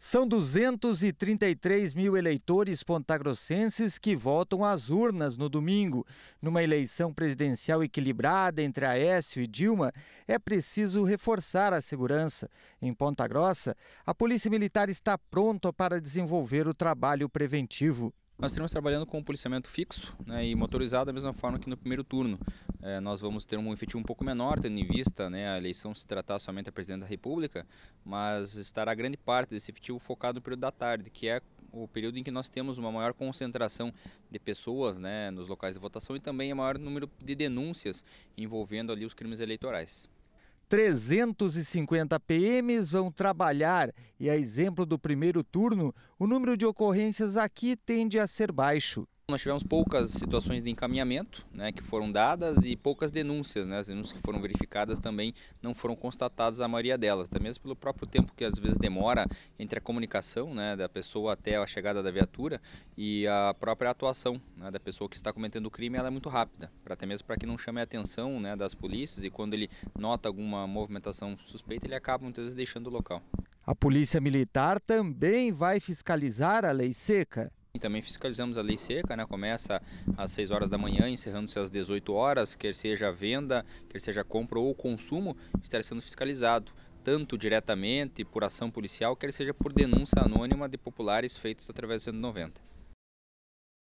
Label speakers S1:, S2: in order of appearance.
S1: São 233 mil eleitores pontagrossenses que votam às urnas no domingo. Numa eleição presidencial equilibrada entre Aécio e Dilma, é preciso reforçar a segurança. Em Ponta Grossa, a Polícia Militar está pronta para desenvolver o trabalho preventivo.
S2: Nós estaremos trabalhando com o policiamento fixo né, e motorizado da mesma forma que no primeiro turno. É, nós vamos ter um efetivo um pouco menor, tendo em vista né, a eleição se tratar somente da Presidente da República, mas estará grande parte desse efetivo focado no período da tarde, que é o período em que nós temos uma maior concentração de pessoas né, nos locais de votação e também o maior número de denúncias envolvendo ali os crimes eleitorais.
S1: 350 PMs vão trabalhar e, a exemplo do primeiro turno, o número de ocorrências aqui tende a ser baixo.
S2: Nós tivemos poucas situações de encaminhamento né, que foram dadas e poucas denúncias. Né? As denúncias que foram verificadas também não foram constatadas a maioria delas, até mesmo pelo próprio tempo que às vezes demora entre a comunicação né, da pessoa até a chegada da viatura e a própria atuação né, da pessoa que está cometendo o crime ela é muito rápida, pra, até mesmo para que não chame a atenção né, das polícias e quando ele nota alguma movimentação suspeita, ele acaba muitas vezes deixando o local.
S1: A Polícia Militar também vai fiscalizar a lei seca.
S2: E também fiscalizamos a lei seca, né? começa às 6 horas da manhã, encerrando-se às 18 horas, quer seja venda, quer seja compra ou consumo, estará sendo fiscalizado tanto diretamente por ação policial, quer seja por denúncia anônima de populares feitos através do 190.